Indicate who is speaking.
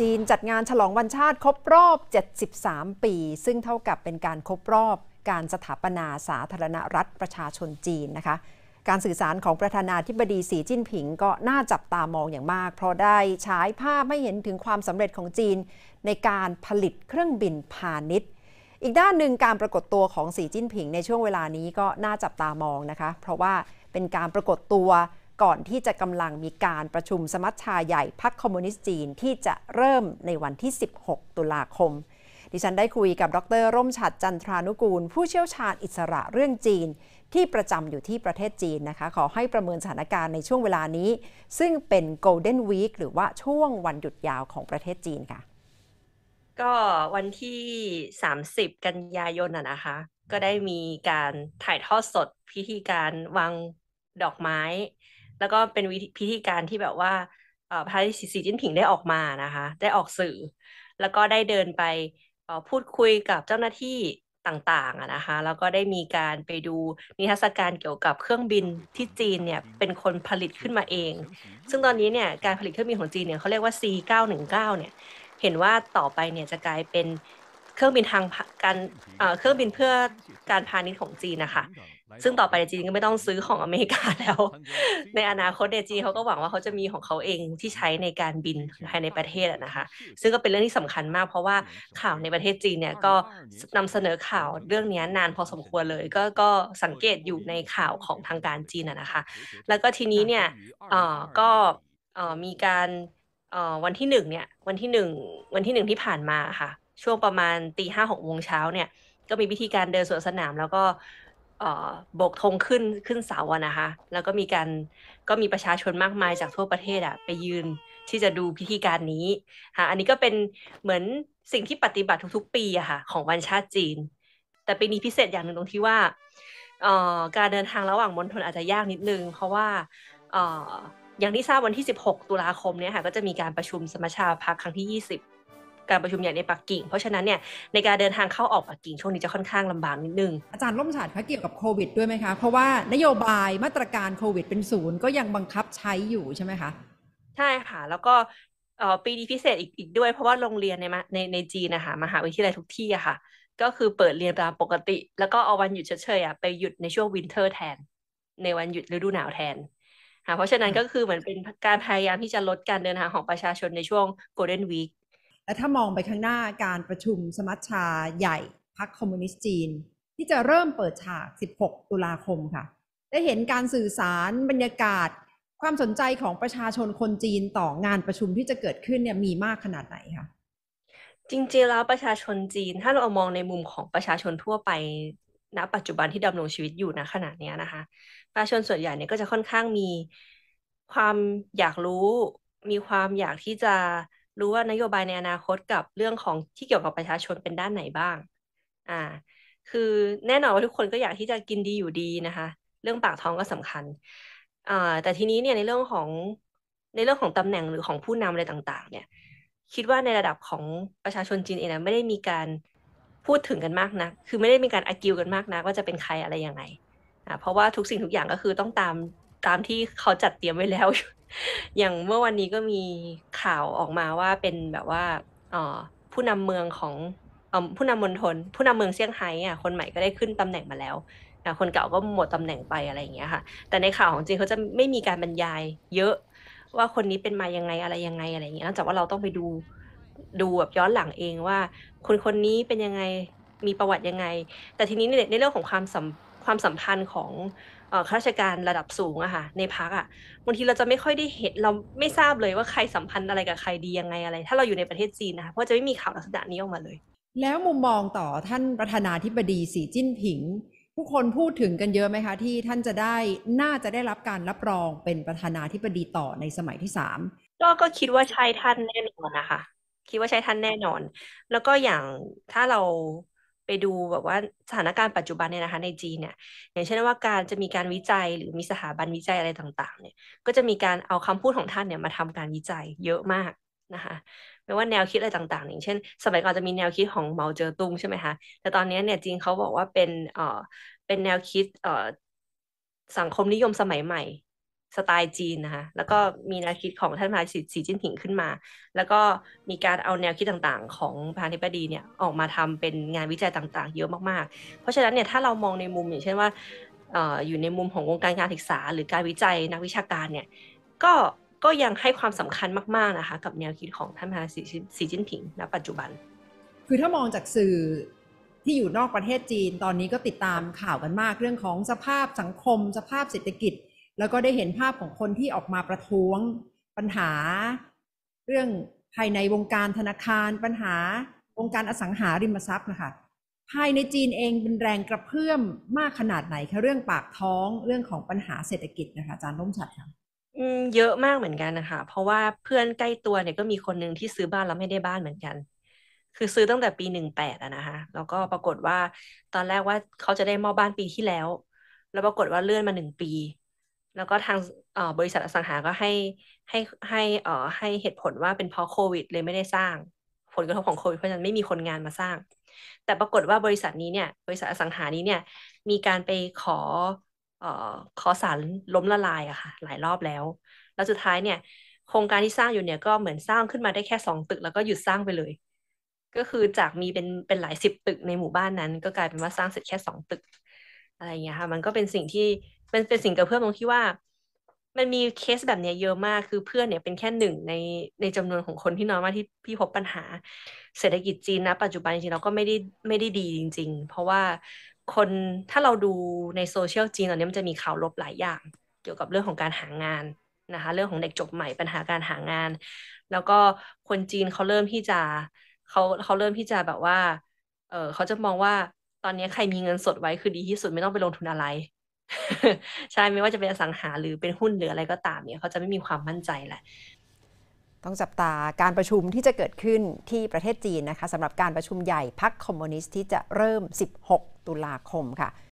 Speaker 1: จีนจัดงานฉลองวันชาติครบรอบ 73 ปี ซึ่งเท่ากับเป็นการครบรอบ การสถาปนาสาธารณรัฐประชาชนจีนนะคะการสื่อสารของประธานาธิบดีสีจิ้นผิงก็น่าจับตามองอย่างมาก เพราะได้ฉายภาพให้เห็นถึงความสำเร็จของจีนในการผลิตเครื่องบินพาณิชย์อีกด้านหนึ่งการปรากฏตัวของสีจิ้นผิงในช่วงเวลานี้ก็น่าจับตามองนะคะเพราะว่าเป็นการปรากฏตัวก่อนที่จะกำลังมีการประชุมสมัชชาใหญ่พรรคคอมมิวนิสต์จีนที่จะเริ่มในวันที่ 16 ตุลาคม ดิฉันได้คุยกับดร ร่มฉัดจันทรานุกูล ผู้เชี่ยวชาญอิสระเรื่องจีน ที่ประจำอยู่ที่ประเทศจีนนะคะ ขอให้ประเมินสถานการณ์ในช่วงเวลานี้ ซึ่งเป็น Golden Week หรือว่าช่วงวันหยุดยาวของประเทศจีนค่ะ
Speaker 2: ก็วันที่ 30 กันยายนนะคะ ก็ได้มีการถ่ายทอดสดพิธีการวางดอกไม้แล้วก็เป็นวิพิธีการที่แบบว่าพระสีจิ้นผิงได้ออกมานะคะได้ออกสื่อ แล้วก็ได้เดินไปพูดคุยกับเจ้าหน้าที่ต่างๆนะคะแล้วก็ได้มีการไปดูนิทรรศการเกี่ยวกับเครื่องบินที่จีนเนี่ยเป็นคนผลิตขึ้นมาเอง ซึ่งตอนนี้เนี่ยการผลิตเครื่องบินของจีนเนี่ยเขาเรียกว่า C919 เนี่ยเห็นว่าต่อไปเนี่ยจะกลายเป็นเครื่องบินทางการเครื่องบินเพื่อการพาณิชย์ของจีนนะคะซึ่ง ต่อไปจีนก็ไม่ต้องซื้อของอเมริกาแล้ว ในอนาคตเนจีนเขาก็หวังว่าเขาจะมีของเขาเองที่ใช้ในการบิน ภายในประเทศนะคะ ซึ่งก็เป็นเรื่องที่สำคัญมาก เพราะว่าข่าวในประเทศจีนเนี่ยก็นำเสนอข่าวเรื่องนี้นานพอสมควรเลยกก็สังเกตอยู่ในข่าวของทางการจีนนะคะ แล้วก็ทีนี้เนี่ยก็มีการวันที่หนึ่งเนี่ย วันที่หนึ่งวันที่หนึ่งที่ผ่านมาค่ะ ช่วงประมาณตีห้าหกโมงเช้าเนี่ยก็มีพิธีการเดินสวนสนามแล้วก็โบกธงขึ้นขึ้นเสาอะนะคะแล้วก็มีการก็มีประชาชนมากมายจากทั่วประเทศอะไปยืนที่จะดูพิธีการนี้ค่ะอันนี้ก็เป็นเหมือนสิ่งที่ปฏิบัติทุกๆปีอะค่ะของวันชาติจีน แต่ปีนี้พิเศษอย่างหนึ่งตรงที่ว่าการเดินทางระหว่างมณฑลอาจจะยากนิดนึงเพราะว่าอย่างที่ทราบวันที่ 16 ตุลาคมเนี่ยค่ะก็จะมีการประชุมสมัชชาพักครั้งที่ 20การประชุมใหญ่ในปักกิ่ง เพราะฉะนั้นเนี่ยในการเดินทางเข้าออกปักกิ่ง ช่วงนี้จะค่อนข้างลำบากนิดนึง
Speaker 1: อาจารย์ล่มฉาดคะเกี่ยวกับโควิดด้วยไหมคะ เพราะว่านโยบายมาตรการโควิดเป็นศูนย์ก็ยังบังคับใช้อยู่ใช่ไหมคะ
Speaker 2: ใช่ค่ะ แล้วก็ปีนี้พิเศษอีกอีกด้วยเพราะว่าโรงเรียนในในในจีนนะคะมหาวิทยาลัยทุกที่อะค่ะก็คือเปิดเรียนตามปกติ แล้วก็เอาวันหยุดเฉยๆไปหยุดในช่วงวินเทอร์แทนในวันหยุดฤดูหนาวแทนค่ะเพราะฉะนั้นก็คือเหมือนเป็นการพยายามที่จะลดการเดินทางของประชาชนในช่วงโกลเด้นวีค
Speaker 1: และถ้ามองไปข้างหน้าการประชุมสมัชชาใหญ่พรรคคอมมิวนิสต์จีน ที่จะเริ่มเปิด ฉาก 16 ตุลาคมค่ะ ได้เห็นการสื่อสารบรรยากาศ ความสนใจของประชาชนคนจีนต่องานประชุมที่จะเกิดขึ้นเนี่ยมีมากขนาดไหนคะ
Speaker 2: จริง ๆแล้วประชาชนจีนถ้าเรามองในมุมของประชาชนทั่วไปณ ปัจจุบันที่ดำรงชีวิตอยู่ณขณะนี้นะคะประชาชนส่วนใหญ่เนี่ยก็จะค่อนข้างมีความอยากรู้มีความอยากที่จะรู้ว่านโยบายในอนาคตกับเรื่องของที่เกี่ยวกับประชาชนเป็นด้านไหนบ้าง อ่า คือแน่นอนว่าทุกคนก็อยากที่จะกินดีอยู่ดีนะคะ เรื่องปากท้องก็สำคัญ อ่า แต่ทีนี้เนี่ยในเรื่องของในเรื่องของตำแหน่งหรือของผู้นำอะไรต่างๆ เนี่ย คิดว่าในระดับของประชาชนจีนเองนะไม่ได้มีการพูดถึงกันมากนะัก คือไม่ได้มีการอากิวกันมากนะักว่าจะเป็นใครอะไรยังไงอ่า เพราะว่าทุกสิ่งทุกอย่างก็คือต้องตามตามที่เขาจัดเตรียมไว้แล้วอย่างเมื่อวันนี้ก็มีข่าวออกมาว่าเป็นแบบว่าผู้นำเมืองของผู้นำมณฑลผู้นำเมืองเซี่ยงไฮ้อ่ะคนใหม่ก็ได้ขึ้นตำแหน่งมาแล้วคนเก่าก็หมดตำแหน่งไปอะไรอย่างเงี้ยค่ะแต่ในข่าวของจริงเขาจะไม่มีการบรรยาย เยอะว่าคนนี้เป็นมายังไงอะไรยังไงอะไรอย่างเงี้ยนอกจากว่าเราต้องไปดูดูแบบย้อนหลังเองว่า คนคนนี้เป็นยังไงมีประวัติยังไง แต่ทีนี้ในเรื่องของความสัมความสัมพันธ์ของข้าราชการระดับสูงอะค่ะ ในพักอะบางทีเราจะไม่ค่อยได้เห็นเราไม่ทราบเลยว่าใครสัมพันธ์อะไรกับใครดียังไงอะไร ถ้าเราอยู่ในประเทศจีนนะคะเพราะจะไม่มีข่าวลักษณะนี้ออกมาเลย
Speaker 1: แล้วมุมมองต่อท่านประธานาธิบดีสีจิ้นผิงผู้คนพูดถึงกันเยอะไหมคะที่ท่านจะได้น่าจะได้รับการรับรองเป็นประธานาธิบดีต่อในสมัยที่สาม
Speaker 2: ก็ก็คิดว่าใช่ท่านแน่นอนนะคะ คิดว่าใช่ท่านแน่นอน แล้วก็อย่างถ้าเราไปดูแบบว่าสถานการณ์ปัจจุบันเนี่ยนะคะในจีนเนี่ยอย่างเช่นว่าการจะมีการวิจัยหรือมีสถาบันวิจัยอะไรต่างๆเนี่ยก็จะมีการเอาคำพูดของท่านเนี่ยมาทำการวิจัยเยอะมากนะคะไม่ว่าแนวคิดอะไรต่างๆ อย่างเช่นสมัยก่อนจะมีแนวคิดของเหมาเจ๋อตุงใช่ไหมคะแต่ตอนนี้เนี่ยจีนเขาบอกว่าเป็นเอ่อเป็นแนวคิดเอ่อสังคมนิยมสมัยใหม่สไตล์จีนนะคะ แล้วก็มีแนวคิดของท่านพระาสีจิ้นผิงขึ้นมา แล้วก็มีการเอาแนวคิดต่างๆของพระานาธิดีเนี่ยออกมาทำเป็นงานวิจัยต่างๆเยอะมากๆ เพราะฉะนั้นเนี่ยถ้าเรามองในมุมอย่างเช่นว่าอยู่ในมุมของวงการการศึกษา หรือการวิจัยนักวิชาการเนี่ยก็ก็ยังให้ความสำคัญมากๆนะคะกับแนวคิดของท่านพระธสีจิ้นผิงณปัจจุบัน
Speaker 1: คือถ้ามองจากสื่อที่อยู่นอกประเทศจีน ตอนนี้ก็ติดตามข่าวกันมากเรื่องของสภาพสังคมสภาพเศรษฐกิจแล้วก็ได้เห็นภาพของคนที่ออกมาประท้วงปัญหา เรื่องภายในวงการธนาคาร ปัญหาวงการอสังหาริมทรัพย์นะคะภายในจีนเองเป็นแรงกระเพื่อมมากขนาดไหนคะเรื่องปากท้องเรื่องของปัญหาเศรษฐกิจนะคะอาจารย์ร่มฉัดค่ะ
Speaker 2: เยอะมากเหมือนกันนะคะเพราะว่าเพื่อนใกล้ตัวเนี่ยก็มีคนหนึ่งที่ซื้อบ้านแล้วไม่ได้บ้านเหมือนกัน คือซื้อตั้งแต่ปีหนึ่งแปดอะนะคะแล้วก็ปรากฏว่า ตอนแรกว่าเขาจะได้มอบบ้านปีที่แล้วแล้วปรากฏว่าเลื่อนมาหนึ่งปีแล้วก็ทางบริษัทอสังหาก็ให้ให้ให้ เอ่อให้เหตุผลว่าเป็นเพราะโควิดเลยไม่ได้สร้าง ผลกระทบของโควิดเพราะฉะนั้นไม่มีคนงานมาสร้าง แต่ปรากฏว่าบริษัทนี้เนี่ย บริษัทอสังหานี้เนี่ย มีการไปขอ เอ่อขอสารล้มละลายอะค่ะหลายรอบแล้ว แล้วสุดท้ายเนี่ย โครงการที่สร้างอยู่เนี่ยก็เหมือนสร้างขึ้นมาได้แค่สองตึกแล้วก็หยุดสร้างไปเลย ก็คือจากมีเป็นเป็นหลายสิบตึกในหมู่บ้านนั้น ก็กลายเป็นว่าสร้างเสร็จแค่สองตึก อะไรเงี้ยค่ะ มันก็เป็นสิ่งที่เป็นเป็นสิ่งกระเพื่อมตรงที่ว่า มันมีเคสแบบเนี้ยเยอะมาก คือเพื่อนเนี่ยเป็นแค่หนึ่งในในจำนวนของคนที่น้อยมากที่พี่พบปัญหาเศรษฐกิจจีนนะปัจจุบันจริงเราก็ไม่ได้ไม่ได้ดีจริง ๆ เพราะว่าคนถ้าเราดูในโซเชียลจีนตอนนี้มันจะมีข่าวลบหลายอย่างเกี่ยวกับเรื่องของการหางาน นะคะเรื่องของเด็กจบใหม่ปัญหาการหางาน แล้วก็คนจีนเขาเริ่มที่จะเขาเขาเริ่มที่จะแบบว่าเออเขาจะมองว่าตอนนี้ใครมีเงินสดไว้คือดีที่สุดไม่ต้องไปลงทุนอะไรใช่ ไม่ว่าจะเป็นอสังหา หรือเป็นหุ้นหรืออะไรก็ตามเนี่ยเขาจะไม่มีความมั่นใจแหละ
Speaker 1: ต้องจับตาการประชุมที่จะเกิดขึ้นที่ประเทศจีนนะคะสำหรับการประชุมใหญ่พักคคอมมิวนิสต์ที่จะเริ่ม 16 ตุลาคมค่ะ